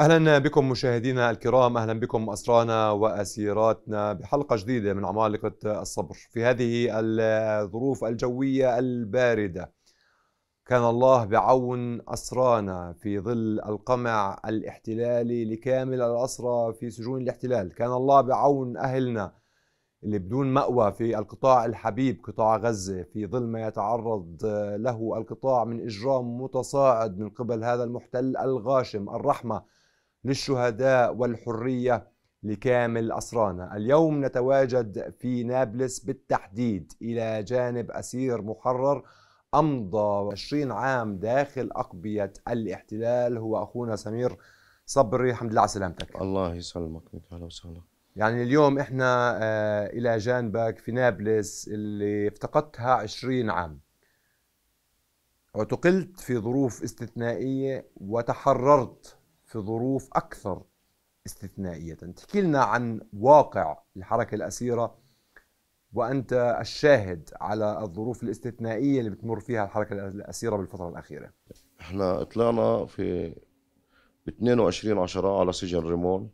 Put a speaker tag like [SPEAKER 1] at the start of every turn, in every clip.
[SPEAKER 1] اهلا بكم مشاهدينا الكرام اهلا بكم اسرانا واسيراتنا بحلقه جديده من عمالقه الصبر في هذه الظروف الجويه البارده كان الله بعون اسرانا في ظل القمع الاحتلالي لكامل الاسرى في سجون الاحتلال كان الله بعون اهلنا اللي بدون مأوى في القطاع الحبيب قطاع غزة في ظل ما يتعرض له القطاع من إجرام متصاعد من قبل هذا المحتل الغاشم الرحمة للشهداء والحرية لكامل أسرانا اليوم نتواجد في نابلس بالتحديد إلى جانب أسير محرر أمضى 20 عام داخل أقبية الاحتلال هو أخونا سمير صبري الحمد لله على سلامتك الله
[SPEAKER 2] يسلمك أهلا وسهلا
[SPEAKER 1] يعني اليوم إحنا آه، إلى جانبك في نابلس اللي افتقدتها 20 عام اعتقلت في ظروف استثنائية وتحررت في ظروف أكثر استثنائية تحكي لنا عن واقع الحركة الأسيرة وأنت الشاهد على الظروف الاستثنائية اللي بتمر فيها الحركة الأسيرة بالفترة الأخيرة
[SPEAKER 2] احنا طلعنا في 22 عشرة على سجن ريمون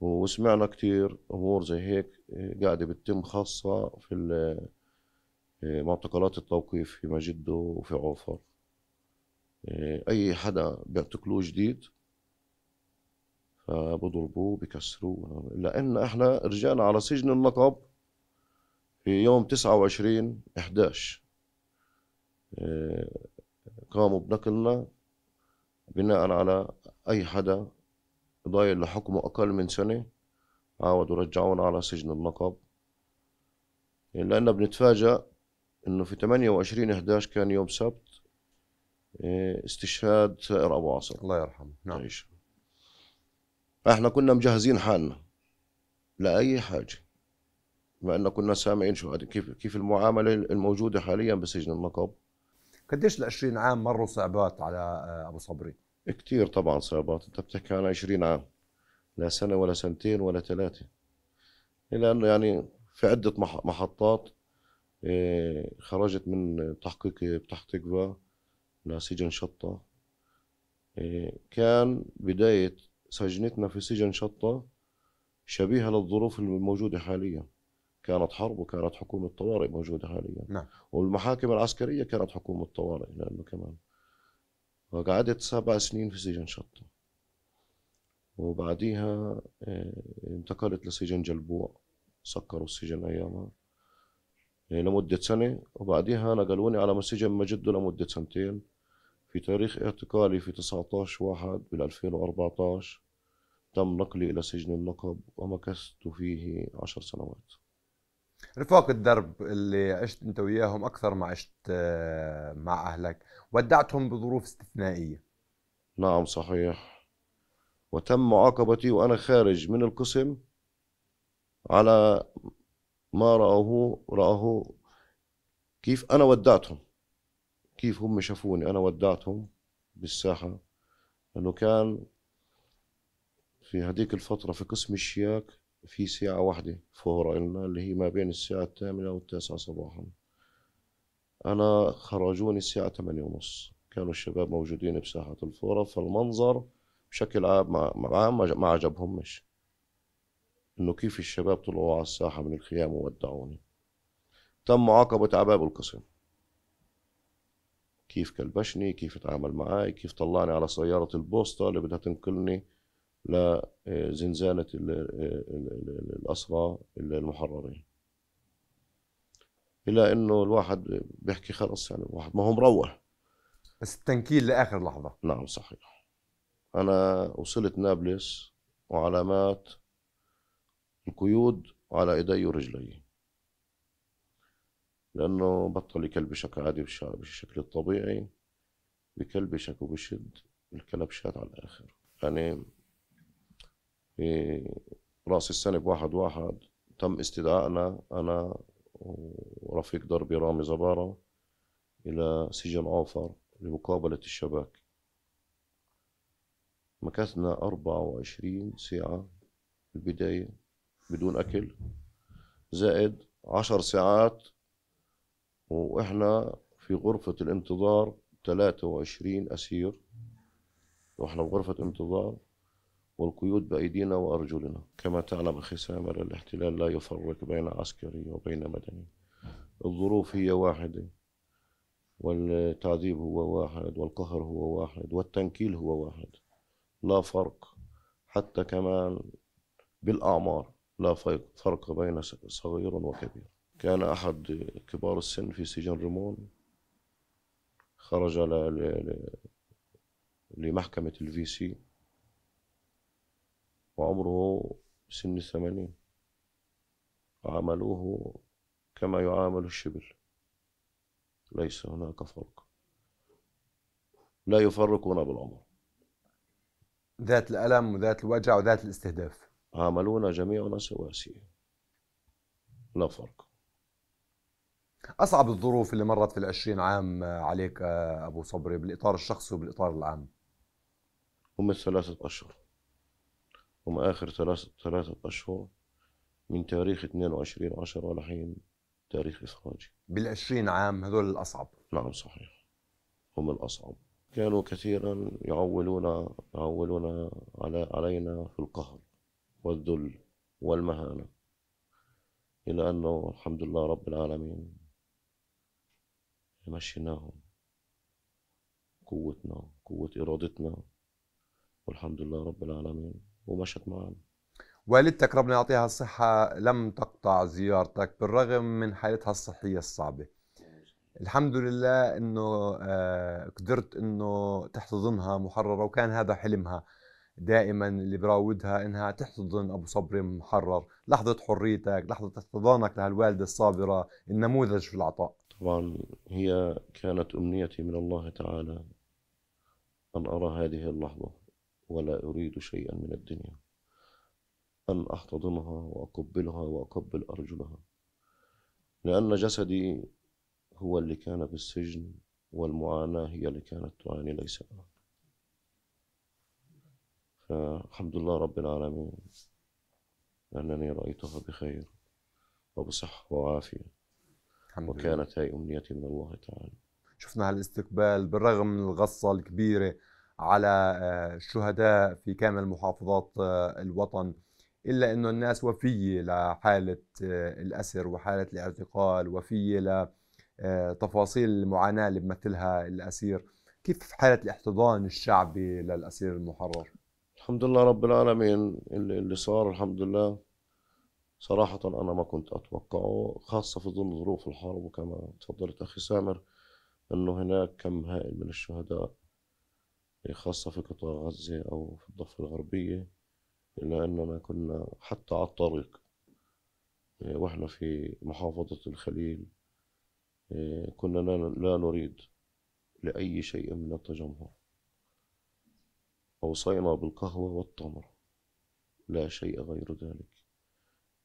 [SPEAKER 2] وسمعنا كتير أمور زي هيك قاعدة بتتم خاصة في معتقلات التوقيف في مجده وفي عوفر آه، اي حدا بيعتقلوه جديد فبضربوه بكسروه لان احنا رجعنا على سجن النقب في يوم 29 11 آه، قاموا بنقلنا بناء على اي حدا ضايل لحكمه اقل من سنه عاودوا رجعونا على سجن النقب لان بنتفاجأ انه في 28 11 كان يوم سبت إيه، استشهاد سائر ابو عاصم الله يرحمه نعم عيش. احنا كنا مجهزين حالنا لاي حاجه بما ان كنا سامعين شو كيف كيف المعامله الموجوده حاليا بسجن النقب قديش ال
[SPEAKER 1] 20 عام مروا صعبات على آه، ابو صبري؟
[SPEAKER 2] كثير طبعا صعبات انت بتحكي عن 20 عام لا سنه ولا سنتين ولا ثلاثه الا انه يعني في عده محطات إيه، خرجت من تحقيق بتحقيقها لسجن شطة إيه، كان بداية سجنتنا في سجن شطة شبيهة للظروف الموجودة حاليا كانت حرب وكانت حكومة طوارئ موجودة حاليا نعم. والمحاكم العسكرية كانت حكومة طوارئ لأنه كمان وقعدت سبع سنين في سجن شطة وبعديها إيه، انتقلت لسجن جلبوع سكروا السجن أيامها يعني لمدة سنة وبعدها نقلوني على مسجن مجده لمدة سنتين في تاريخ اعتقالي في 19 واحد بال 2014 تم نقلي إلى سجن النقب ومكثت فيه عشر سنوات
[SPEAKER 1] رفاق الدرب اللي عشت انت وياهم اكثر ما عشت آه، مع اهلك ودعتهم بظروف
[SPEAKER 2] استثنائيه نعم صحيح وتم معاقبتي وانا خارج من القسم على ما رأوه رأوه كيف أنا ودعتهم كيف هم شافوني أنا ودعتهم بالساحة لأنه كان في هذيك الفترة في قسم الشياك في ساعة واحدة فورا لنا اللي هي ما بين الساعة الثامنة والتاسعة صباحا أنا خرجوني الساعة ثمانية ونص كانوا الشباب موجودين بساحة الفورة فالمنظر بشكل عام ما عجبهمش انه كيف الشباب طلعوا على الساحه من الخيام وودعوني تم معاقبه عباب القسم كيف كلبشني كيف تعامل معاي كيف طلعني على سياره البوسطه اللي بدها تنقلني لزنزانه آه، الاسرى آه، المحررين الى انه الواحد بيحكي خلص يعني الواحد ما هو مروح بس التنكيل لاخر لحظه نعم صحيح انا وصلت نابلس وعلامات القيود على ايدي ورجلي لانه بطل يكلبشك عادي بالشكل الطبيعي بكلبشك وبشد الكلبشات على الاخر يعني في راس السنة بواحد واحد تم استدعائنا أنا ورفيق دربي رامي زبارة إلى سجن أوفر لمقابلة الشباك مكثنا أربعة وعشرين ساعة في البداية بدون اكل زائد عشر ساعات واحنا في غرفة الانتظار 23 اسير واحنا بغرفة انتظار والقيود بأيدينا وأرجلنا كما تعلم اخي سامر الاحتلال لا يفرق بين عسكري وبين مدني الظروف هي واحدة والتعذيب هو واحد والقهر هو واحد والتنكيل هو واحد لا فرق حتى كمان بالأعمار لا فرق بين صغير وكبير كان أحد كبار السن في سجن رمون خرج لمحكمة الفي سي وعمره سن الثمانين عاملوه كما يعامل الشبل ليس هناك فرق لا يفرقون بالعمر
[SPEAKER 1] ذات الألم وذات الوجع وذات الاستهداف
[SPEAKER 2] عملونا جميعنا سواسية لا فرق
[SPEAKER 1] أصعب الظروف اللي مرت في العشرين عام آه، عليك آه، أبو
[SPEAKER 2] صبري بالإطار الشخصي وبالإطار العام هم الثلاثة أشهر هم آخر ثلاثة, ثلاثة أشهر من تاريخ 22 عشر لحين تاريخ إخراجي
[SPEAKER 1] بالعشرين عام هذول الأصعب
[SPEAKER 2] نعم صحيح هم الأصعب كانوا كثيرا يعولون يعولون على علينا في القهر والذل والمهانة إلى أنه الحمد لله رب العالمين مشيناهم قوتنا قوة إرادتنا والحمد لله رب العالمين
[SPEAKER 1] ومشت معنا والدتك ربنا يعطيها الصحة لم تقطع زيارتك بالرغم من حالتها الصحية الصعبة الحمد لله انه آه، قدرت انه تحتضنها محررة وكان هذا حلمها دائما اللي براودها انها تحتضن ابو صبري محرر لحظه حريتك لحظه احتضانك لهالوالده الصابره النموذج في العطاء
[SPEAKER 2] طبعا هي كانت امنيتي من الله تعالى ان ارى هذه اللحظه ولا اريد شيئا من الدنيا ان احتضنها واقبلها واقبل ارجلها لان جسدي هو اللي كان بالسجن والمعاناه هي اللي كانت تعاني ليس انا فالحمد لله رب العالمين أنني رأيتها بخير وبصحة وعافية الحمد وكانت هاي أمنيتي من الله تعالى شفنا هالاستقبال
[SPEAKER 1] بالرغم من الغصة الكبيرة على آه، الشهداء في كامل محافظات آه، الوطن إلا أنه الناس وفية لحالة آه، الأسر وحالة الاعتقال وفية لتفاصيل المعاناة اللي بمثلها الأسير
[SPEAKER 2] كيف حالة الاحتضان الشعبي للأسير المحرر؟ الحمد لله رب العالمين اللي, اللي صار الحمد لله صراحة أنا ما كنت أتوقعه خاصة في ظل ظروف الحرب وكما تفضلت أخي سامر أنه هناك كم هائل من الشهداء خاصة في قطاع غزة أو في الضفة الغربية إلا أننا كنا حتى على الطريق إيه، وإحنا في محافظة الخليل إيه، كنا لا نريد لأي شيء من التجمهر أوصينا بالقهوة والتمر لا شيء غير ذلك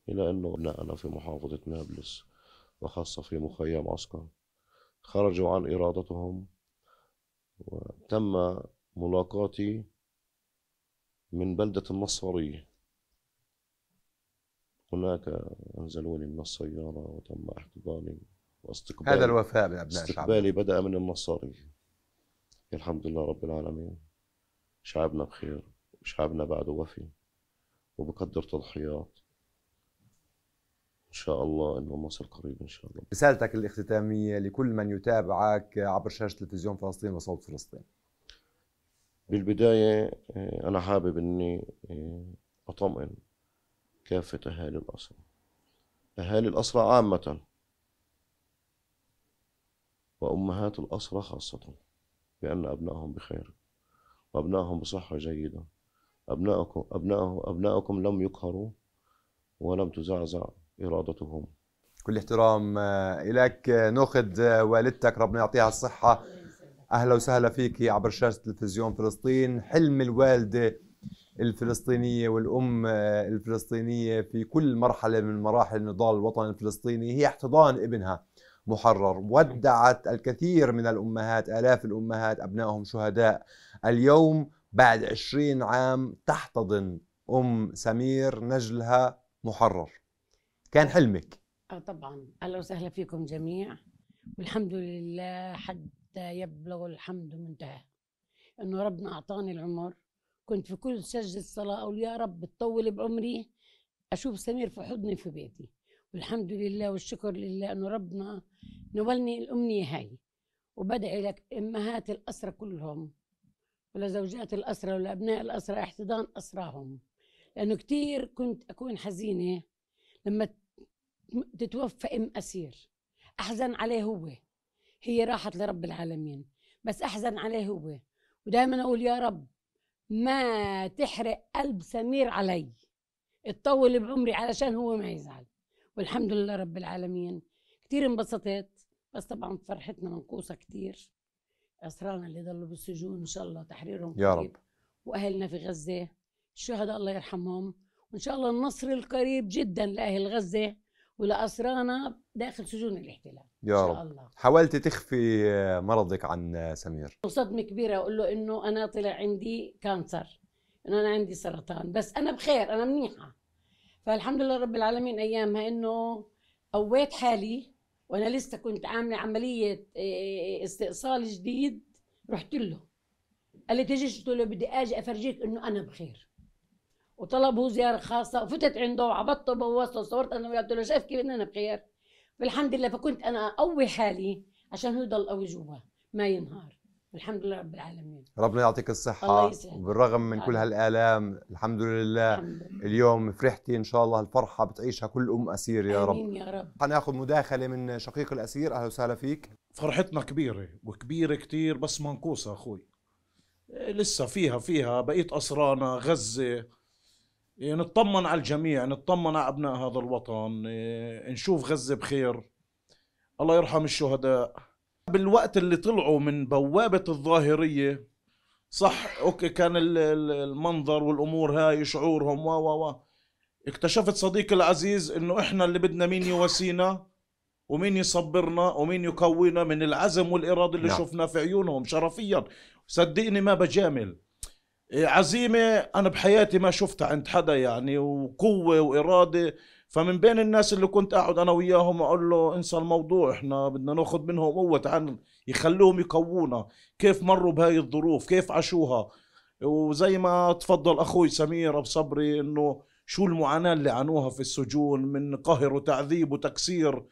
[SPEAKER 2] إلى أن أبناءنا في محافظة نابلس وخاصة في مخيم عسكر خرجوا عن إرادتهم وتم ملاقاتي من بلدة النصرية هناك أنزلوني من السيارة وتم احتضاني واستقبالي هذا الوفاء بأبناء استقبالي بدأ من النصرية الحمد لله رب العالمين شعبنا بخير وشعبنا بعده وفي وبقدر تضحيات ان شاء الله انه مصر قريب ان شاء الله
[SPEAKER 1] رسالتك الاختتاميه لكل من يتابعك عبر شاشه تلفزيون فلسطين
[SPEAKER 2] وصوت فلسطين بالبدايه آه، انا حابب اني آه، اطمئن كافه اهالي الاسرى اهالي الاسرى عامه وامهات الاسرى خاصه بان ابنائهم بخير وأبنائهم بصحة جيدة أبنائكم أبنائه أبنائكم لم يقهروا ولم تزعزع إرادتهم كل
[SPEAKER 1] احترام آه، إليك آه، ناخذ آه، والدتك ربنا يعطيها الصحة أهلا وسهلا فيك عبر شاشة تلفزيون فلسطين حلم الوالدة الفلسطينية والأم الفلسطينية في كل مرحلة من مراحل النضال الوطني الفلسطيني هي احتضان ابنها محرر ودعت الكثير من الأمهات آلاف الأمهات أبنائهم شهداء اليوم بعد عشرين عام تحتضن أم سمير نجلها محرر كان حلمك
[SPEAKER 3] آه طبعا أهلا وسهلا فيكم جميع والحمد لله حتى يبلغ الحمد منتهى انه ربنا اعطاني العمر كنت في كل سجد صلاة اقول يا رب تطول بعمري اشوف سمير في حضني في بيتي والحمد لله والشكر لله أنه ربنا نولني الأمنية هاي وبدعي لك أمهات الأسرة كلهم ولزوجات الأسرة ولأبناء الأسرة احتضان أسراهم لأنه كثير كنت أكون حزينة لما تتوفى أم أسير أحزن عليه هو هي راحت لرب العالمين بس أحزن عليه هو ودائما أقول يا رب ما تحرق قلب سمير علي تطول بعمري علشان هو ما يزعل والحمد لله رب العالمين كثير انبسطت بس طبعا فرحتنا منقوصه كثير اسرانا اللي ضلوا بالسجون ان شاء الله تحريرهم يا قريب. رب واهلنا في غزه الشهداء الله يرحمهم وان شاء الله النصر القريب جدا لاهل غزه ولاسرانا داخل سجون الاحتلال يا إن شاء رب الله.
[SPEAKER 1] حاولت تخفي مرضك عن سمير
[SPEAKER 3] صدمه كبيره اقول له انه انا طلع عندي كانسر انه انا عندي سرطان بس انا بخير انا منيحه فالحمد لله رب العالمين ايامها انه قويت حالي وانا لسه كنت عامله عمليه آه، آه، آه، استئصال جديد رحت له قال لي تجيش قلت له بدي اجي افرجيك انه انا بخير وطلبوا زياره خاصه وفتت عنده وعبطته وبوظته وصورت انا وياه قلت له شايف كيف ان انا بخير فالحمد لله فكنت انا اقوي حالي عشان هو يضل قوي جوا ما ينهار الحمد لله رب العالمين
[SPEAKER 1] ربنا يعطيك الصحة بالرغم من كل هالآلام الحمد لله, الحمد لله. اليوم فرحتي إن شاء الله الفرحة بتعيشها كل أم أسير يا رب يا
[SPEAKER 3] رب
[SPEAKER 4] حناخذ مداخلة من شقيق الأسير أهلا وسهلا فيك فرحتنا كبيرة وكبيرة كتير بس منقوصة أخوي لسه فيها فيها بقيت أسرانا غزة إيه، نطمن على الجميع نطمن على أبناء هذا الوطن إيه، نشوف غزة بخير الله يرحم الشهداء بالوقت اللي طلعوا من بوابة الظاهرية صح اوكي كان المنظر والامور هاي شعورهم و و و اكتشفت صديقي العزيز انه احنا اللي بدنا مين يواسينا ومين يصبرنا ومين يكوينا من العزم والاراده اللي نعم. شفنا في عيونهم شرفيا صدقني ما بجامل عزيمه انا بحياتي ما شفتها عند حدا يعني وقوه واراده فمن بين الناس اللي كنت اقعد انا وياهم اقول له انسى الموضوع احنا بدنا ناخذ منهم قوه عن يخلوهم يقوونا كيف مروا بهاي الظروف كيف عاشوها وزي ما تفضل اخوي سمير ابو صبري انه شو المعاناه اللي عانوها في السجون من قهر وتعذيب وتكسير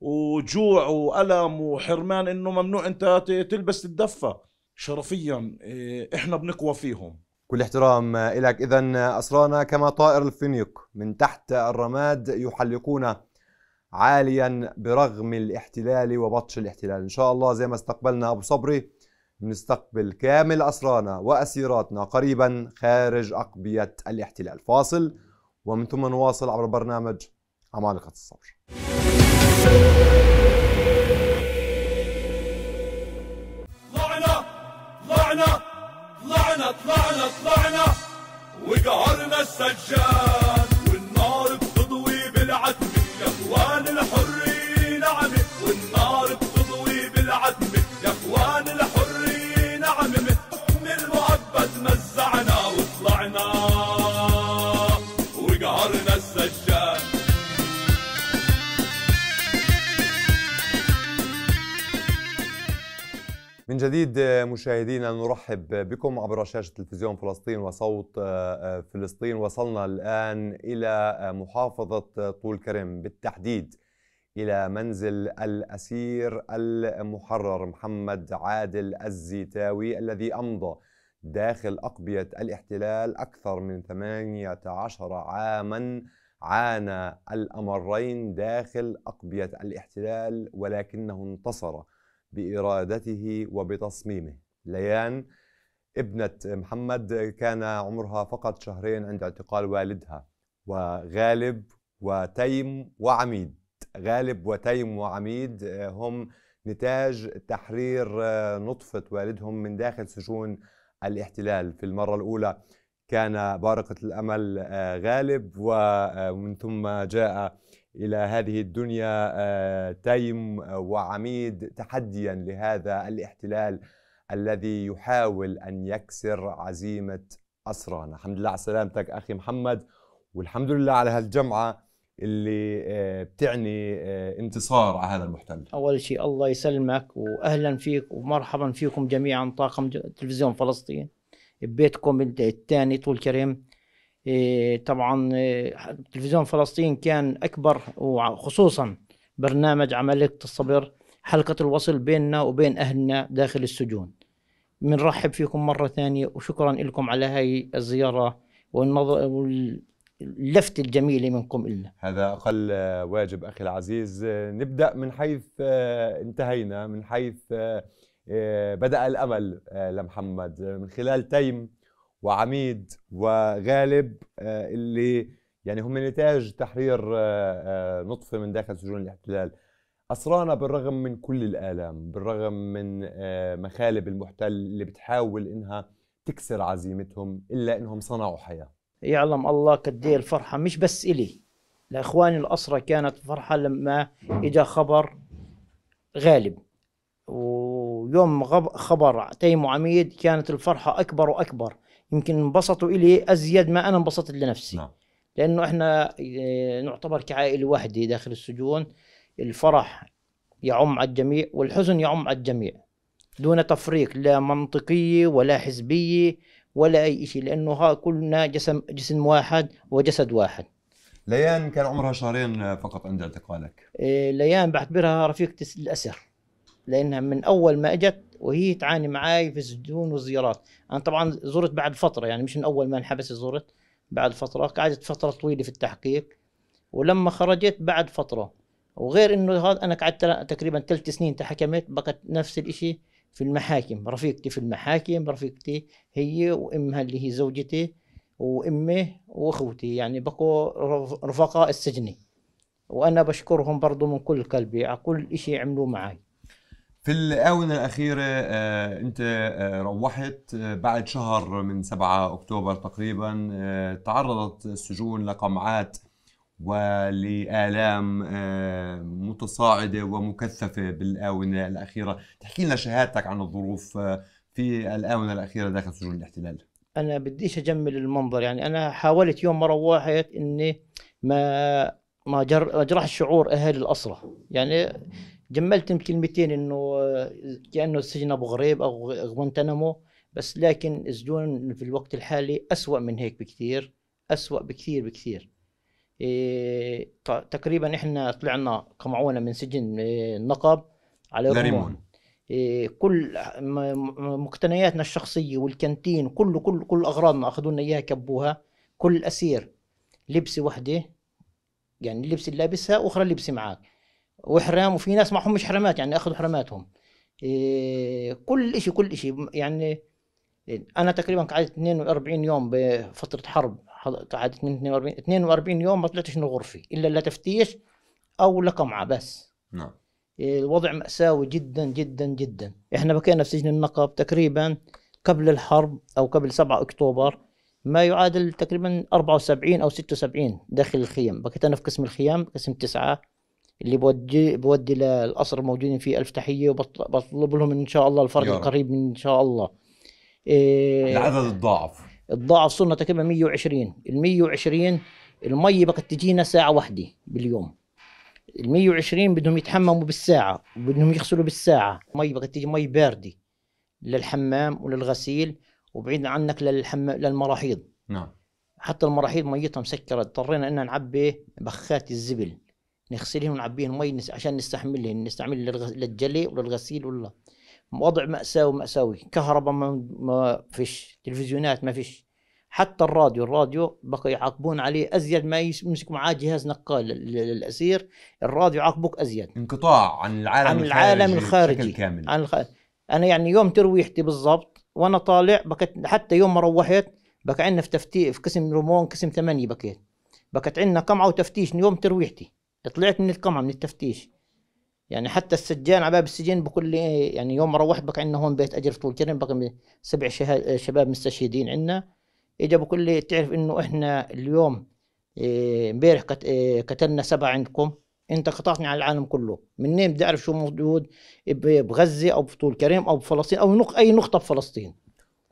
[SPEAKER 4] وجوع والم وحرمان انه ممنوع انت تلبس تتدفى شرفيا إيه، احنا بنقوى فيهم
[SPEAKER 1] كل احترام لك إذا أسرانا كما طائر الفينيق من تحت الرماد يحلقون عاليا برغم الاحتلال وبطش الاحتلال إن شاء الله زي ما استقبلنا أبو صبري نستقبل كامل أسرانا وأسيراتنا قريبا خارج أقبية الاحتلال فاصل ومن ثم نواصل عبر برنامج عمالقة الصبر طلعنا طلعنا طلعنا وقهرنا السجاد والنار بتضوي بالعتمة اخوان الحرين نعمه والنار جديد مشاهدينا نرحب بكم عبر شاشة تلفزيون فلسطين وصوت آه، آه، فلسطين وصلنا الآن إلى آه، محافظة طول كرم بالتحديد إلى منزل الأسير المحرر محمد عادل الزيتاوي الذي أمضى داخل أقبية الاحتلال أكثر من 18 عاما عانى الأمرين داخل أقبية الاحتلال ولكنه انتصر بإرادته وبتصميمه ليان ابنة محمد كان عمرها فقط شهرين عند اعتقال والدها وغالب وتيم وعميد غالب وتيم وعميد آه، هم نتاج تحرير آه، نطفة والدهم من داخل سجون الاحتلال في المرة الأولى كان بارقة الأمل آه، غالب ومن ثم جاء الى هذه الدنيا آه، تيم آه، وعميد تحديا لهذا الاحتلال الذي يحاول ان يكسر عزيمه اسرانا، الحمد لله على سلامتك اخي محمد والحمد لله على هالجمعه اللي آه، بتعني انتصار على هذا المحتل
[SPEAKER 5] أول شيء الله يسلمك وأهلا فيك ومرحبا فيكم جميعا طاقم تلفزيون فلسطين ببيتكم الثاني طول كريم إيه، طبعا إيه، تلفزيون فلسطين كان اكبر وخصوصا برنامج عمليه الصبر حلقه الوصل بيننا وبين اهلنا داخل السجون بنرحب فيكم مره ثانيه وشكرا لكم على هاي الزياره والنظر واللفت الجميله منكم إلنا
[SPEAKER 1] هذا اقل واجب اخي العزيز نبدا من حيث انتهينا من حيث إيه، بدا الامل آه، لمحمد من خلال تيم وعميد وغالب آه، اللي يعني هم نتاج تحرير آه، آه، نطفه من داخل سجون الاحتلال أسرانا بالرغم من كل الآلام بالرغم من مخالب المحتل
[SPEAKER 5] اللي بتحاول إنها تكسر عزيمتهم إلا إنهم صنعوا حياة يعلم الله قد الفرحة مش بس إلي لإخواني الأسرة كانت فرحة لما إجا خبر غالب ويوم خبر تيم عميد كانت الفرحة أكبر وأكبر يمكن انبسطوا إلي أزيد ما أنا انبسطت لنفسي نعم. لأنه إحنا آه، نعتبر كعائلة واحدة داخل السجون الفرح يعم على الجميع والحزن يعم على الجميع دون تفريق لا منطقية ولا حزبية ولا أي شيء لأنه كلنا جسم جسم واحد وجسد واحد
[SPEAKER 1] ليان كان عمرها شهرين فقط عند اعتقالك
[SPEAKER 5] آه، ليان بعتبرها رفيقة الأسر لأنها من أول ما أجت وهي تعاني معاي في السجون والزيارات انا طبعا زرت بعد فتره يعني مش من اول ما انحبس زرت بعد فتره قعدت فتره طويله في التحقيق ولما خرجت بعد فتره وغير انه هذا انا قعدت تقريبا ثلاث سنين تحكمت بقت نفس الاشي في المحاكم رفيقتي في المحاكم رفيقتي هي وامها اللي هي زوجتي وامي واخوتي يعني بقوا رفقاء السجن وانا بشكرهم برضو من كل قلبي على كل اشي عملوه معي
[SPEAKER 1] في الآونة الأخيرة آه، أنت آه، روحت آه، بعد شهر من 7 أكتوبر تقريبا تعرضت السجون لقمعات ولآلام متصاعدة ومكثفة بالآونة الأخيرة تحكي لنا شهادتك عن الظروف في الآونة الأخيرة داخل سجون الاحتلال
[SPEAKER 5] أنا بديش أجمل المنظر يعني أنا حاولت يوم ما روحت إني ما ما جر ما جرح شعور أهالي الأسرة يعني جملت بكلمتين انه كانه سجن ابو غريب او غوانتنامو بس لكن السجون في الوقت الحالي أسوأ من هيك بكثير أسوأ بكثير بكثير إيه تقريبا احنا طلعنا قمعونا من سجن النقب إيه، على ريمون إيه كل مقتنياتنا الشخصيه والكانتين كله كل كل اغراضنا اخذوا لنا اياها كبوها كل اسير لبسه وحده يعني اللبس اللي لابسها واخرى لبسه معك وحرام وفي ناس معهم مش حرامات يعني اخذوا حراماتهم إيه كل شيء كل شيء يعني انا تقريبا قعدت 42 يوم بفتره حرب قعدت 42 42 يوم ما طلعتش من غرفي الا لتفتيش او لقمعه بس نعم إيه، الوضع مأساوي جدا جدا جدا احنا بكينا في سجن النقب تقريبا قبل الحرب او قبل 7 اكتوبر ما يعادل تقريبا 74 او 76 داخل الخيم بكيت انا في قسم الخيام قسم تسعة اللي بودي بودي للقصر الموجودين فيه الف تحيه وبطلب لهم ان شاء الله الفرج القريب ان شاء الله إيه العدد الضعف الضعف صرنا تقريبا 120 ال 120 المي بقت تجينا ساعه واحده باليوم ال 120 بدهم يتحمموا بالساعه وبدهم يغسلوا بالساعه مي بقت تجي مي بارده للحمام وللغسيل وبعيد عنك للحمام للمراحيض نعم حتى المراحيض ميتها مسكره اضطرينا ان نعبي بخات الزبل نغسلهم ونعبيهم مي عشان نستحملهم نستعمل للجلي وللغسيل ولا وضع مأساوي مأساوي كهرباء ما فيش تلفزيونات ما فيش حتى الراديو الراديو بقى يعاقبون عليه ازيد ما يمسك معاه جهاز نقال للاسير الراديو يعاقبك ازيد انقطاع عن العالم عن العالم الخارجي, الخارجي. كامل عن الخ... انا يعني يوم ترويحتي بالضبط وانا طالع بكت حتى يوم ما روحت بقى عندنا في تفتيش في قسم رمون قسم ثمانية بكيت بقت عندنا قمعه وتفتيش يوم ترويحتي طلعت من القمع من التفتيش يعني حتى السجان على باب السجن بقول لي يعني يوم روحت بقى عندنا هون بيت اجر في طول كرم بقى سبع شباب مستشهدين عندنا اجى بقول لي تعرف انه احنا اليوم إيه، امبارح إيه، قتلنا سبعه عندكم انت قطعتني على العالم كله منين بدي اعرف شو موجود بغزه او بطول كرم او بفلسطين او نق اي نقطه بفلسطين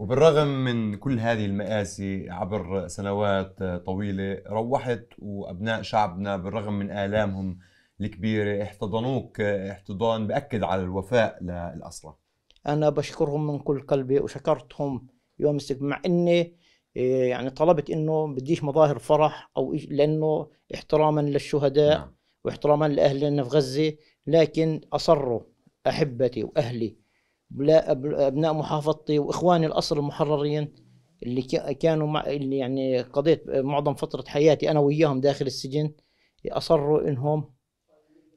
[SPEAKER 1] وبالرغم من كل هذه المآسي عبر سنوات طويلة روحت وأبناء شعبنا بالرغم من آلامهم الكبيرة احتضنوك احتضان بأكد على الوفاء للأسرة
[SPEAKER 5] أنا بشكرهم من كل قلبي وشكرتهم يوم السبت مع أني آه، يعني طلبت أنه بديش مظاهر فرح أو لأنه احتراما للشهداء نعم. واحتراما لأهلنا في غزة لكن أصروا أحبتي وأهلي ابناء محافظتي واخواني الاصل المحررين اللي كانوا مع اللي يعني قضيت معظم فتره حياتي انا وياهم داخل السجن اصروا انهم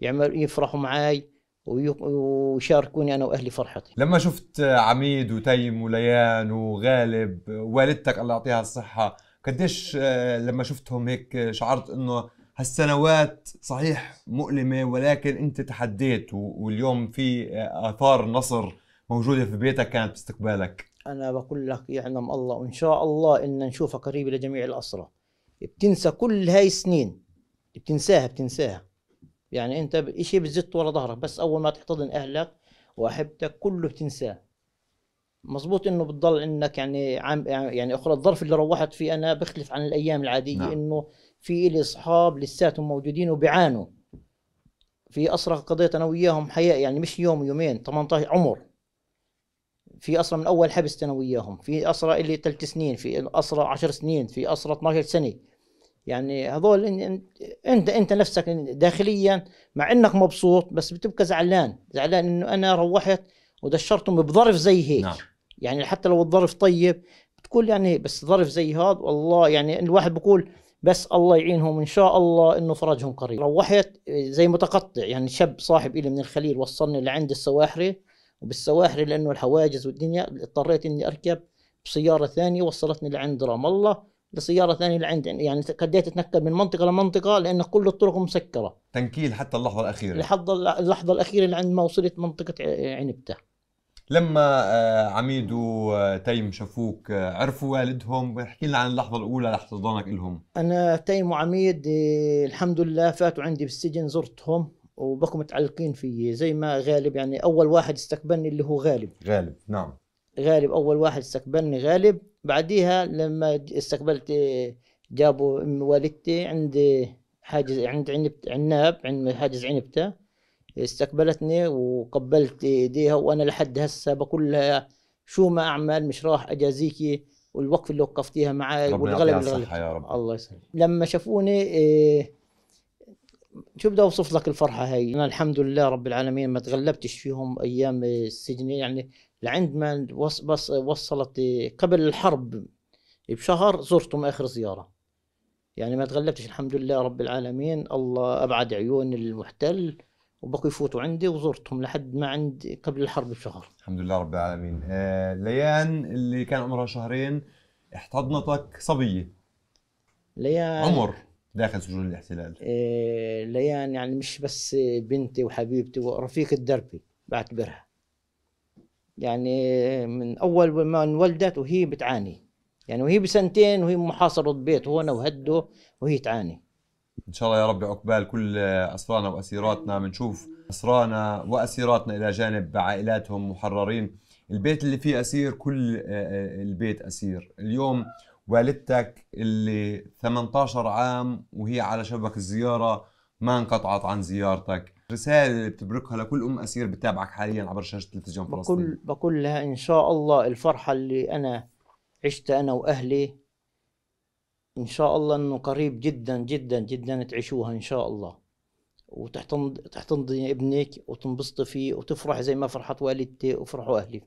[SPEAKER 5] يعملوا يفرحوا معي ويشاركوني انا واهلي فرحتي
[SPEAKER 1] لما شفت عميد وتيم وليان وغالب والدتك الله يعطيها الصحه قديش لما شفتهم هيك شعرت انه هالسنوات صحيح مؤلمه ولكن انت تحديت واليوم في اثار نصر موجوده في بيتك كانت باستقبالك
[SPEAKER 5] انا بقول لك يعلم الله وان شاء الله ان نشوفها قريب لجميع الاسرى بتنسى كل هاي السنين بتنساها بتنساها يعني انت شيء بزت ورا ظهرك بس اول ما تحتضن اهلك واحبتك كله بتنساه مظبوط انه بتضل انك يعني عم يعني اخرى الظرف اللي روحت فيه انا بخلف عن الايام العاديه نعم. انه في لي اصحاب لساتهم موجودين وبيعانوا في اسرق قضيت انا وياهم حياه يعني مش يوم يومين 18 عمر في اسرى من اول حبس انا وياهم في اسرى اللي ثلاث سنين في اسرى 10 سنين في اسرى 12 سنه يعني هذول انت انت نفسك داخليا مع انك مبسوط بس بتبقى زعلان زعلان انه انا روحت ودشرتهم بظرف زي هيك نعم. يعني حتى لو الظرف طيب بتقول يعني بس ظرف زي هذا والله يعني الواحد بقول بس الله يعينهم ان شاء الله انه فرجهم قريب روحت زي متقطع يعني شاب صاحب الي من الخليل وصلني لعند السواحري وبالسواحل لأنه الحواجز والدنيا اضطريت إني أركب بسيارة ثانية وصلتني لعند رام الله لسيارة ثانية لعند يعني كديت أتنقل من منطقة لمنطقة لأن كل الطرق مسكرة
[SPEAKER 1] تنكيل حتى اللحظة الأخيرة لحد
[SPEAKER 5] اللحظة الأخيرة لعند ما وصلت منطقة عنبته
[SPEAKER 1] لما آه، عميد وتيم شافوك آه، عرفوا والدهم احكي لنا عن اللحظه الاولى لاحتضانك لهم
[SPEAKER 5] انا تيم وعميد آه، الحمد لله فاتوا عندي بالسجن زرتهم وبكم متعلقين في زي ما غالب يعني اول واحد استقبلني اللي هو غالب
[SPEAKER 1] غالب نعم
[SPEAKER 5] غالب اول واحد استقبلني غالب بعديها لما استقبلت جابوا ام والدتي عند حاجز عند عنب عناب عند حاجز عنبته استقبلتني وقبلت ايديها وانا لحد هسه بقول لها شو ما اعمل مش راح اجازيكي والوقف اللي وقفتيها معي والغلب الغلب يا رب الله يسلمك لما شافوني إيه شو بدي اوصف لك الفرحه هاي انا الحمد لله رب العالمين ما تغلبتش فيهم ايام السجن يعني لعند ما بس وصلت قبل الحرب بشهر زرتهم اخر زياره يعني ما تغلبتش الحمد لله رب العالمين الله ابعد عيون المحتل وبقوا يفوتوا عندي وزرتهم لحد ما عند قبل الحرب بشهر
[SPEAKER 1] الحمد لله رب العالمين آه ليان اللي كان عمرها شهرين احتضنتك صبيه
[SPEAKER 5] ليان عمر
[SPEAKER 1] داخل سجون الاحتلال
[SPEAKER 5] إيه ليان يعني مش بس بنتي وحبيبتي ورفيقة دربي بعتبرها يعني من اول ما انولدت وهي بتعاني يعني وهي بسنتين وهي محاصرة بيت هون وهده وهي تعاني
[SPEAKER 1] ان شاء الله يا رب عقبال كل اسرانا واسيراتنا بنشوف اسرانا واسيراتنا الى جانب عائلاتهم محررين البيت اللي فيه اسير كل آه، آه، البيت اسير اليوم والدتك اللي 18 عام وهي على شبك الزيارة ما انقطعت عن زيارتك رسالة اللي بتبركها لكل أم أسير بتابعك حاليا عبر شاشة تلفزيون فلسطين
[SPEAKER 5] بقول, بقول لها إن شاء الله الفرحة اللي أنا عشت أنا وأهلي إن شاء الله أنه قريب جدا جدا جدا تعيشوها إن شاء الله وتحتضني ابنك وتنبسطي فيه وتفرح زي ما فرحت والدتي وفرحوا أهلي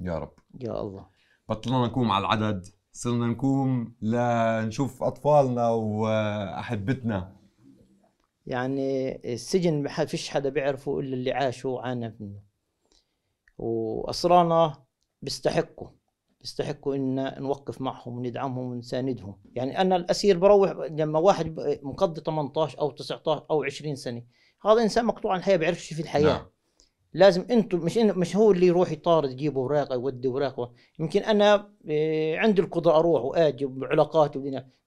[SPEAKER 5] يا رب يا الله
[SPEAKER 1] بطلنا نكون على العدد صرنا نقوم لنشوف أطفالنا وأحبتنا
[SPEAKER 5] يعني السجن ما فيش حدا بيعرفه إلا اللي عاشه وعانى منه وأسرانا بيستحقوا بيستحقوا ان نوقف معهم وندعمهم ونساندهم يعني انا الاسير بروح لما واحد مقضي 18 او 19 او 20 سنه هذا انسان مقطوع عن الحياه بيعرفش في الحياه نعم. لازم انتم مش إن مش هو اللي يروح يطارد يجيب اوراق يودي اوراق يمكن انا آه، عندي القدره اروح واجي بعلاقات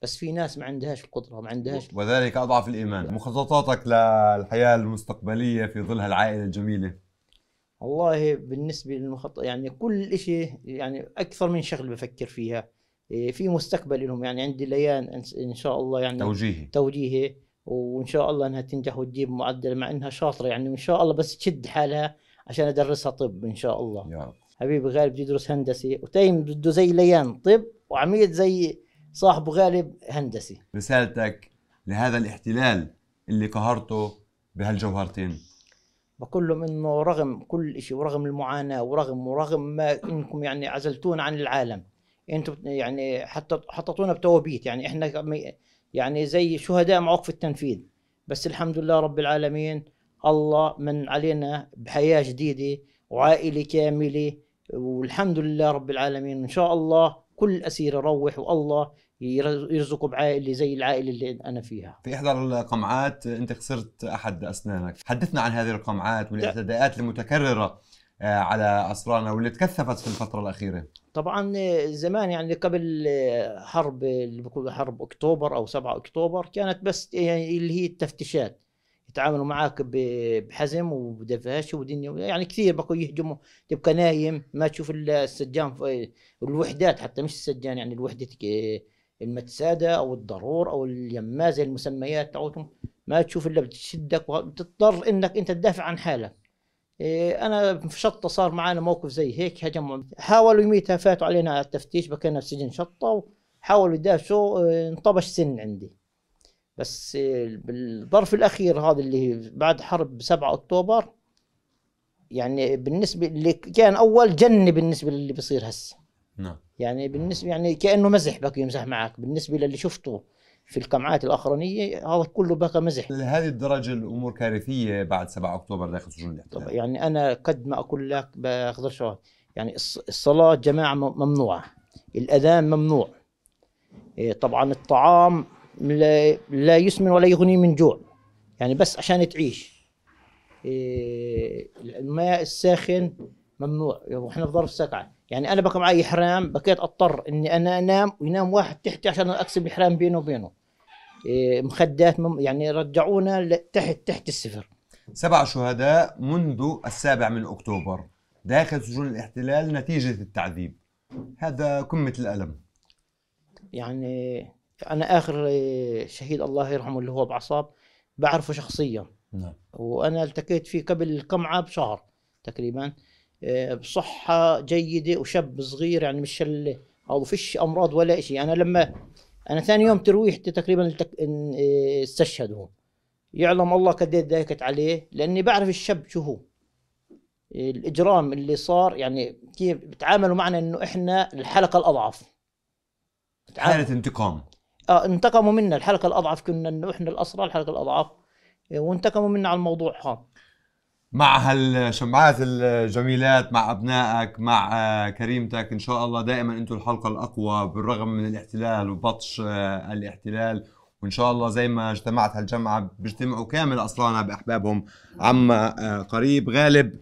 [SPEAKER 5] بس في ناس ما عندهاش القدره ما عندهاش
[SPEAKER 1] وذلك اضعف الايمان مخططاتك للحياه المستقبليه في ظل هالعائله الجميله
[SPEAKER 5] والله بالنسبه للمخطط يعني كل شيء يعني اكثر من شغله بفكر فيها آه، في مستقبل لهم يعني عندي ليان ان شاء الله يعني توجيهي توجيهي وان شاء الله انها تنجح وتجيب معدل مع انها شاطره يعني وان شاء الله بس تشد حالها عشان ادرسها طب ان شاء الله يا رب. حبيبي غالب يدرس هندسي وتيم بده زي ليان طب وعميد زي صاحبه غالب هندسي
[SPEAKER 1] رسالتك لهذا الاحتلال اللي قهرته بهالجوهرتين
[SPEAKER 5] بقول لهم انه رغم كل شيء ورغم المعاناه ورغم ورغم ما انكم يعني عزلتونا عن العالم انتم يعني حتى حطتونا بتوابيت يعني احنا يعني زي شهداء مع وقف التنفيذ بس الحمد لله رب العالمين الله من علينا بحياة جديدة وعائلة كاملة والحمد لله رب العالمين إن شاء الله كل أسير يروح والله يرزقه بعائلة زي العائلة اللي أنا فيها
[SPEAKER 1] في إحدى القمعات أنت خسرت أحد أسنانك حدثنا عن هذه القمعات والاعتداءات المتكررة آه، على اسرارنا واللي تكثفت في الفتره الاخيره
[SPEAKER 5] طبعا آه، زمان يعني قبل آه، حرب اللي بيقولوا حرب اكتوبر او 7 اكتوبر كانت بس يعني اللي هي التفتيشات يتعاملوا معك بحزم وبدفاشه ودنيا يعني كثير بقوا يهجموا تبقى نايم ما تشوف الا السجان الوحدات حتى مش السجان يعني الوحده المتساده او الضرور او اليمازه المسميات تعودهم ما تشوف الا بتشدك وتضطر انك انت تدافع عن حالك إيه، انا في شطه صار معانا موقف زي هيك هجموا حاولوا يميتها فاتوا علينا على التفتيش بكينا في سجن شطه وحاولوا يداسوا إيه، انطبش سن عندي بس إيه، بالظرف الاخير هذا اللي بعد حرب 7 اكتوبر يعني بالنسبه اللي كان اول جنه بالنسبه للي بيصير هسه نعم يعني بالنسبه يعني كانه مزح بك يمزح معك بالنسبه للي شفته في القمعات الاخرانيه هذا كله بقى مزح
[SPEAKER 1] لهذه الدرجه الامور كارثيه بعد 7 اكتوبر داخل
[SPEAKER 5] سجون الاحتلال يعني انا قد ما اقول لك بقدرش يعني الصلاه جماعه ممنوعه الاذان ممنوع إيه، طبعا الطعام لا يسمن ولا يغني من جوع يعني بس عشان تعيش إيه، الماء الساخن ممنوع واحنا في ظرف سقعه يعني انا بقى معي حرام بقيت اضطر اني انا انام وينام واحد تحتي عشان اقسم الحرام بينه وبينه إيه، مخدات يعني رجعونا تحت تحت الصفر
[SPEAKER 1] سبع شهداء منذ السابع من اكتوبر داخل سجون الاحتلال نتيجه التعذيب هذا قمه الالم
[SPEAKER 5] يعني انا اخر إيه، شهيد الله يرحمه اللي هو بعصاب بعرفه شخصيا نعم. وانا التقيت فيه قبل القمعه بشهر تقريبا إيه، بصحه جيده وشاب صغير يعني مش او فيش امراض ولا شيء انا لما انا ثاني يوم ترويحتي تقريبا التك... إيه، استشهد هو يعلم الله قد ايه ضايقت عليه لاني بعرف الشاب شو هو الاجرام اللي صار يعني كيف بتعاملوا معنا انه احنا الحلقه الاضعف حالة انتقام اه انتقموا منا الحلقه الاضعف كنا انه احنا الاسرى الحلقه الاضعف إيه، وانتقموا منا على الموضوع هذا
[SPEAKER 1] مع هالشمعات الجميلات مع ابنائك مع كريمتك ان شاء الله دائما انتم الحلقه الاقوى بالرغم من الاحتلال وبطش آه، الاحتلال وان شاء الله زي ما اجتمعت هالجمعه بيجتمعوا كامل اصلانا باحبابهم عم آه، قريب غالب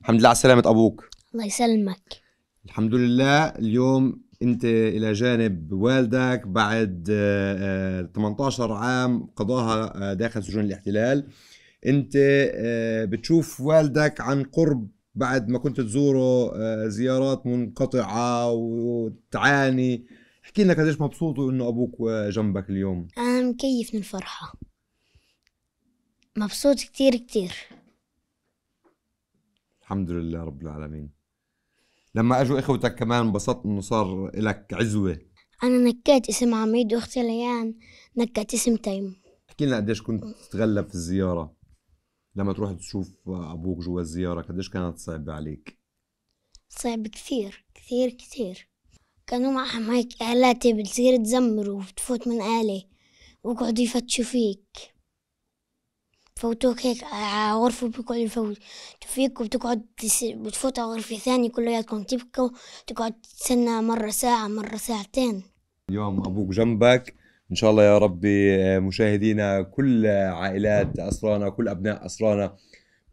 [SPEAKER 1] الحمد لله على سلامه ابوك
[SPEAKER 6] الله يسلمك
[SPEAKER 1] الحمد لله اليوم انت الى جانب والدك بعد 18 آه، عام قضاها داخل سجون الاحتلال انت آه، بتشوف والدك عن قرب بعد ما كنت تزوره آه، زيارات منقطعه وتعاني احكي لنا قديش مبسوط انه ابوك جنبك اليوم
[SPEAKER 6] انا مكيف من الفرحه مبسوط كتير كتير
[SPEAKER 1] الحمد لله رب العالمين لما اجوا اخوتك كمان انبسطت انه صار لك عزوه
[SPEAKER 6] انا نكيت اسم عميد واختي ليان نكت اسم تيم
[SPEAKER 1] احكي لنا قديش كنت تتغلب في الزياره لما تروح تشوف ابوك جوا الزياره قديش كانت صعبه عليك
[SPEAKER 6] صعب كثير كثير كثير كانوا معهم هيك آلاتي بتصير تزمر وتفوت من آلة ويقعدوا يفتشوا فيك فوتوك هيك على غرفة بيقعدوا يفوتوا فيك وبتقعد تس... بتفوت على غرفة ثانية كلياتكم تبكوا تقعد تستنى مرة ساعة مرة ساعتين
[SPEAKER 1] يوم أبوك جنبك ان شاء الله يا رب آه، مشاهدينا كل عائلات اسرانا كل ابناء اسرانا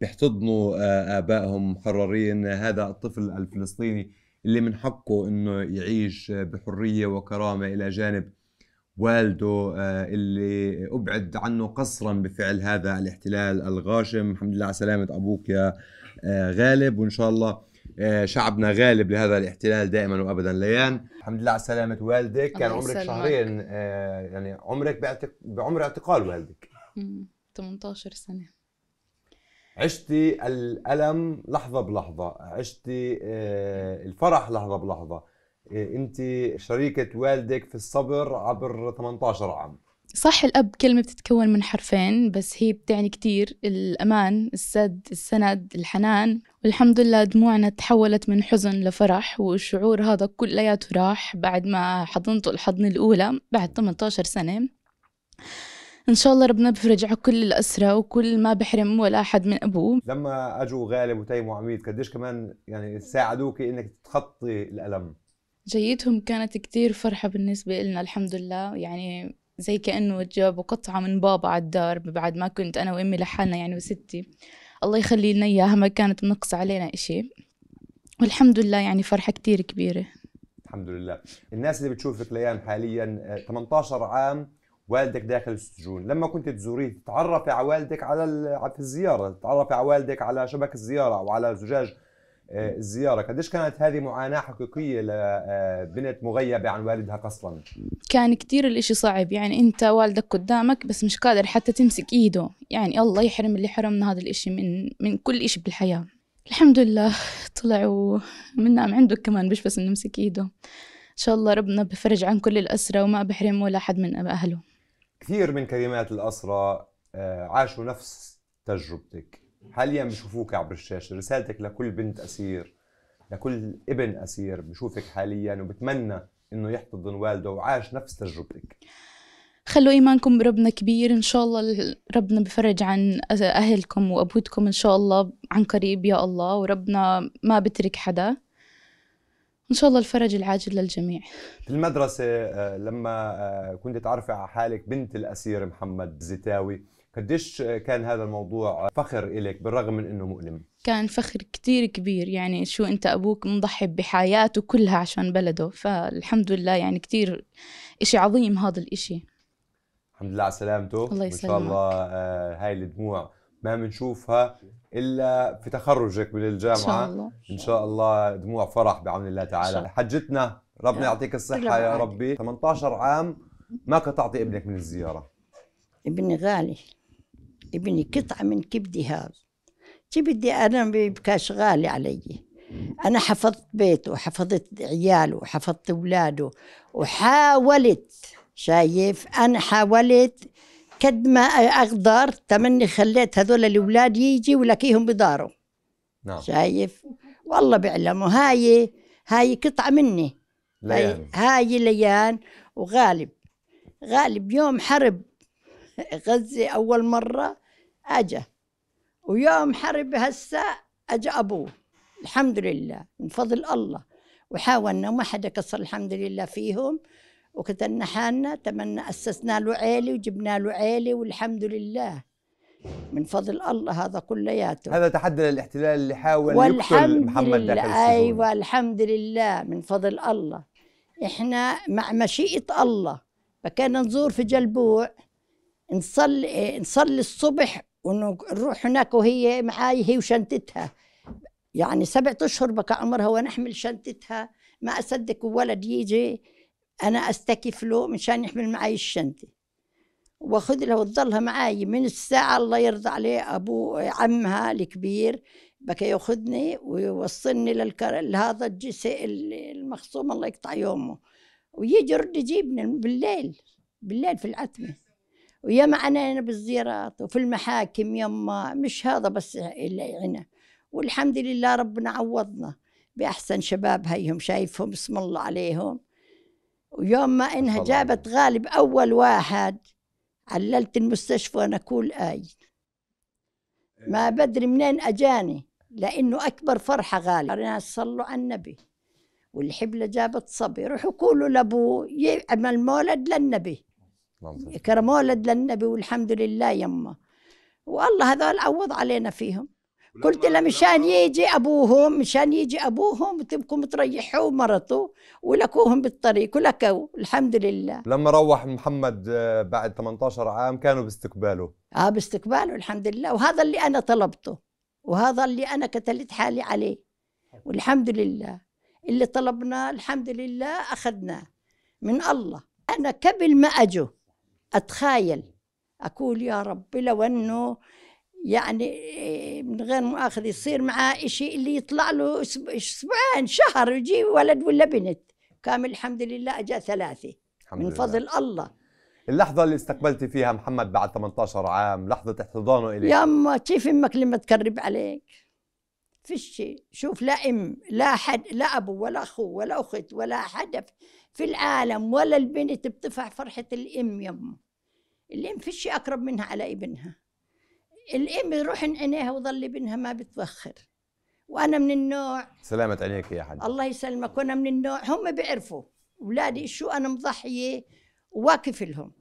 [SPEAKER 1] بيحتضنوا آه، ابائهم محررين هذا الطفل الفلسطيني اللي من حقه انه يعيش بحريه وكرامه الى جانب والده آه، اللي ابعد عنه قصرا بفعل هذا الاحتلال الغاشم الحمد لله على سلامه ابوك يا غالب وان شاء الله آه، شعبنا غالب لهذا الاحتلال دائما وابدا ليان الحمد لله على سلامه والدك كان عمرك شهرين آه، يعني عمرك بعمر اعتقال والدك
[SPEAKER 7] 18 سنه
[SPEAKER 1] عشتي الالم لحظه بلحظه عشتي آه، الفرح لحظه بلحظه انت شريكه والدك في الصبر عبر 18 عام
[SPEAKER 7] صح الأب كلمة بتتكون من حرفين بس هي بتعني كثير الأمان السد السند الحنان الحمد لله دموعنا تحولت من حزن لفرح والشعور هذا كلياته راح بعد ما حضنته الحضن الأولى بعد 18 سنة ان شاء الله ربنا بفرج على كل الاسرى وكل ما بحرم ولا احد من ابوه
[SPEAKER 1] لما اجوا غالب وتيم وعميد قديش كمان يعني ساعدوك انك تتخطي الالم
[SPEAKER 7] جيتهم كانت كتير فرحة بالنسبة لنا الحمد لله يعني زي كأنه جابوا قطعة من بابا على الدار بعد ما كنت أنا وأمي لحالنا يعني وستي الله يخلي لنا إياها ما كانت منقصة علينا شيء والحمد لله يعني فرحة كثير كبيرة
[SPEAKER 1] الحمد لله الناس اللي بتشوفك ليان حاليا 18 آه، عام والدك داخل السجون لما كنت تزوريه تتعرفي على والدك على في الزيارة تتعرفي على والدك على شبك الزيارة أو على زجاج الزياره آه، قديش كانت هذه معاناه حقيقيه لبنت آه، مغيبه عن والدها قصرا
[SPEAKER 7] كان كثير الإشي صعب يعني انت والدك قدامك بس مش قادر حتى تمسك ايده يعني الله يحرم اللي حرمنا هذا الإشي من من كل إشي بالحياه الحمد لله طلع منا نعم عنده كمان مش بس نمسك ايده ان شاء الله ربنا بفرج عن كل الاسرى وما بحرم ولا حد من اهله كثير
[SPEAKER 1] من كلمات الاسرى آه، عاشوا نفس تجربتك حاليا بشوفوك عبر الشاشه رسالتك لكل بنت اسير لكل ابن اسير بشوفك حاليا وبتمنى انه يحتضن والده وعاش نفس تجربتك
[SPEAKER 7] خلوا إيمانكم بربنا كبير إن شاء الله ربنا بفرج عن أهلكم وأبوتكم إن شاء الله عن قريب يا الله وربنا ما بترك حدا إن شاء الله الفرج العاجل للجميع
[SPEAKER 1] في المدرسة آه، لما آه، كنت تعرفي على حالك بنت الأسير محمد زتاوي قديش كان هذا الموضوع فخر إليك بالرغم من أنه مؤلم؟
[SPEAKER 7] كان فخر كتير كبير يعني شو أنت أبوك مضحي بحياته كلها عشان بلده فالحمد لله يعني كتير إشي عظيم هذا الإشي
[SPEAKER 1] الحمد لله على سلامته الله يسلمك شاء الله آه، هاي الدموع ما بنشوفها الا في تخرجك من الجامعه ان شاء الله ان شاء الله دموع فرح بعون الله تعالى حجتنا
[SPEAKER 8] ربنا يعطيك الصحه يا ربي 18 عام ما قطعتي ابنك من الزياره ابني غالي ابني قطعة من كبدي هذا كبدي أنا بكاش غالي علي أنا حفظت بيته وحفظت عياله وحفظت أولاده وحاولت شايف أنا حاولت قد ما أقدر تمني خليت هذول الأولاد يجي ولكيهم بداره نعم شايف والله بيعلموا هاي هاي قطعة مني ليان. هاي ليان وغالب غالب يوم حرب غزة أول مرة أجا ويوم حرب هسه أجا أبوه الحمد لله من فضل الله وحاولنا وما حدا كسر الحمد لله فيهم وكتلنا حالنا تمنا أسسنا له عيلة وجبنا له عيلة والحمد لله من فضل الله هذا كلياته
[SPEAKER 1] هذا تحدى للاحتلال اللي حاول يقتل محمد لله داخل السجون أيوة
[SPEAKER 8] الحمد لله من فضل الله إحنا مع مشيئة الله فكان نزور في جلبوع نصلي نصلي الصبح ونروح هناك وهي معاي هي وشنتتها يعني سبعة أشهر بقى عمرها ونحمل شنتتها ما أصدق ولد يجي أنا أستكف له مشان يحمل معي الشنطة واخذ لها وتضلها معي من الساعة الله يرضى عليه أبو عمها الكبير بكى ياخذني ويوصلني للكر... لهذا الجسر المخصوم الله يقطع يومه ويجي يرد يجيبني بالليل بالليل في العتمه وياما عنينا بالزيارات وفي المحاكم يما مش هذا بس اللي يعني والحمد لله ربنا عوضنا بأحسن شباب هيهم شايفهم اسم الله عليهم ويوم ما إنها جابت غالب أول واحد عللت المستشفى وأنا أقول آي إيه. ما بدري منين أجاني لأنه أكبر فرحة غالب الناس صلوا على النبي والحبلة جابت صبي روحوا قولوا لأبوه يعمل مولد للنبي نعم. كرم ولد للنبي والحمد لله يما والله هذول عوض علينا فيهم قلت له مشان يجي ابوهم مشان يجي ابوهم تبكم تريحوه مرته ولكوهم بالطريق ولكوا الحمد لله لما روح
[SPEAKER 1] محمد آه، بعد 18 عام كانوا باستقباله
[SPEAKER 8] اه باستقباله الحمد لله وهذا اللي انا طلبته وهذا اللي انا كتلت حالي عليه والحمد لله اللي طلبناه الحمد لله اخذناه من الله انا قبل ما اجوا أتخايل أقول يا ربي لو أنه يعني إيه، من غير مؤاخذة يصير معاه شيء اللي يطلع له أسبوعين شهر يجي ولد ولا بنت كامل الحمد لله اجى ثلاثة الحمد من فضل لله. الله
[SPEAKER 1] اللحظة اللي استقبلتي فيها محمد بعد 18 عام لحظة احتضانه إليك يا
[SPEAKER 8] أما كيف أمك لما تقرب عليك فيش شوف لا أم لا حد لا أبو ولا أخو ولا أخت ولا حدا في العالم ولا البنت بتفرح فرحة الأم يمه الام في شيء اقرب منها على ابنها الام يروح عينيها وظل ابنها ما بتوخر وانا من النوع
[SPEAKER 1] سلامة عينيك يا حاج
[SPEAKER 8] الله يسلمك وانا من النوع هم بيعرفوا اولادي شو انا مضحيه وواقف لهم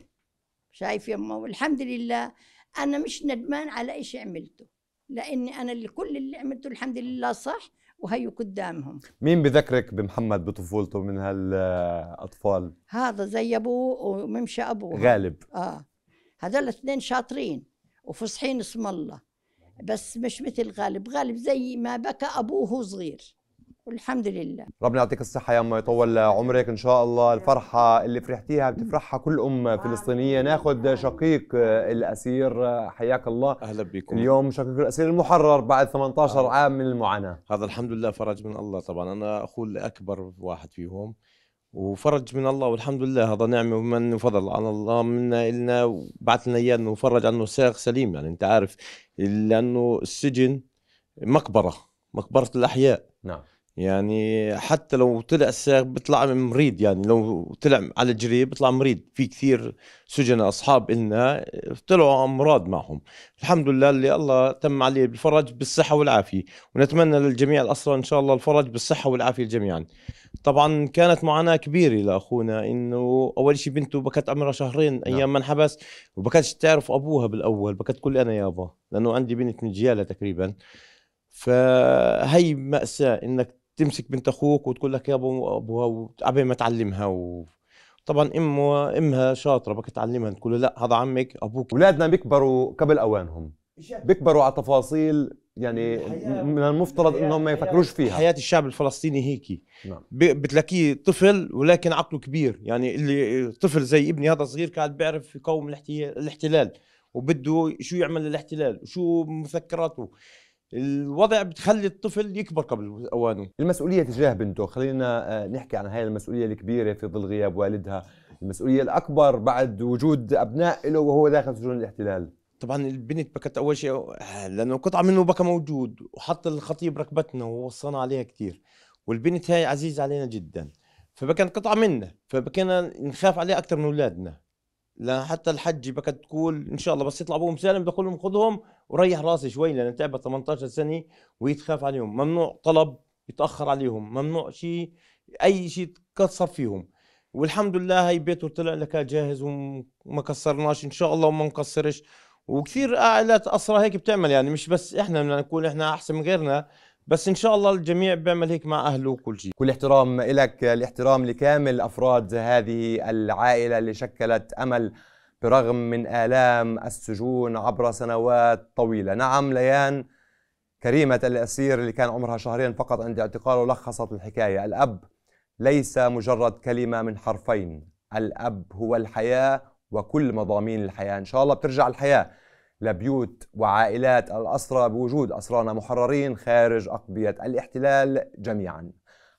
[SPEAKER 8] شايف يما والحمد لله انا مش ندمان على ايش عملته لاني انا اللي كل اللي عملته الحمد لله صح وهي قدامهم
[SPEAKER 1] مين بذكرك بمحمد بطفولته من هالاطفال آه،
[SPEAKER 8] هذا زي ابوه وممشى ابوه غالب اه هذول الاثنين شاطرين وفصحين اسم الله بس مش مثل غالب غالب زي ما بكى ابوه وهو صغير والحمد لله
[SPEAKER 1] ربنا يعطيك الصحه يا ام يطول عمرك ان شاء الله الفرحه اللي فرحتيها بتفرحها كل ام فلسطينيه ناخذ شقيق الاسير حياك الله اهلا بكم اليوم شقيق الاسير المحرر بعد 18 آه. عام من المعاناه هذا الحمد لله فرج من الله طبعا انا اخو الاكبر واحد فيهم
[SPEAKER 6] وفرج من الله والحمد لله هذا نعمه ومن وفضل على الله منا النا وبعث لنا اياه انه وفرج عنه ساق سليم يعني انت عارف لانه السجن مقبره مقبره الاحياء نعم يعني حتى لو طلع الساق بيطلع مريض يعني لو طلع على الجري بيطلع مريض في كثير سجناء اصحاب إلنا طلعوا امراض معهم الحمد لله اللي الله تم عليه بالفرج بالصحه والعافيه ونتمنى للجميع الاسرى ان شاء الله الفرج بالصحه والعافيه جميعا طبعا كانت معاناه كبيره لاخونا انه اول شيء بنته بكت عمرها شهرين نعم. ايام ما انحبس وبكتش تعرف ابوها بالاول بكت كل انا يابا لانه عندي بنت من جيالها تقريبا فهي مأساة انك تمسك بنت اخوك وتقول لك يا ابو ابوها قبل ما تعلمها و... طبعا امه امها شاطره بك تعلمها تقول له لا هذا عمك
[SPEAKER 1] ابوك اولادنا بيكبروا قبل اوانهم بيكبروا على تفاصيل يعني من المفترض انهم ما يفكروش فيها حياه الشعب الفلسطيني هيك نعم. بتلاقيه
[SPEAKER 6] طفل ولكن عقله كبير يعني اللي طفل زي ابني هذا صغير قاعد بيعرف يقاوم الاحتلال وبده شو يعمل الاحتلال وشو مفكراته الوضع
[SPEAKER 1] بتخلي الطفل يكبر قبل اوانه المسؤوليه تجاه بنته خلينا آه، نحكي عن هاي المسؤوليه الكبيره في ظل غياب والدها المسؤوليه الاكبر بعد وجود ابناء له وهو داخل سجون الاحتلال طبعا البنت بكت اول شيء لانه قطعه منه بكى موجود
[SPEAKER 6] وحط الخطيب ركبتنا ووصانا عليها كثير والبنت هاي عزيزه علينا جدا فبكت قطعه منا فبكينا نخاف عليها اكثر من اولادنا لا حتى الحج بكت تقول ان شاء الله بس يطلع ابوهم سالم بدي لهم خذهم وريح راسي شوي لان تعبت 18 سنه ويتخاف عليهم ممنوع طلب يتاخر عليهم ممنوع شيء اي شيء يتكسر فيهم والحمد لله هي بيته طلع لك آه، جاهز وما كسرناش ان شاء الله وما نكسرش وكثير عائلات آه، اسرى هيك بتعمل يعني مش بس احنا بدنا نكون احنا احسن من
[SPEAKER 1] غيرنا بس ان شاء الله الجميع بيعمل هيك مع اهله وكل شيء كل احترام لك الاحترام لكامل افراد هذه العائله اللي شكلت امل برغم من الام السجون عبر سنوات طويله نعم ليان كريمه الاسير اللي كان عمرها شهرين فقط عند اعتقاله لخصت الحكايه الاب ليس مجرد كلمه من حرفين الاب هو الحياه وكل مضامين الحياه ان شاء الله بترجع الحياه لبيوت وعائلات الأسرى بوجود أسرانا محررين خارج أقضية الاحتلال جميعا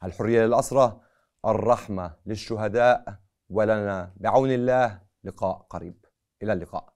[SPEAKER 1] الحرية للأسرى الرحمة للشهداء ولنا بعون الله لقاء قريب إلى اللقاء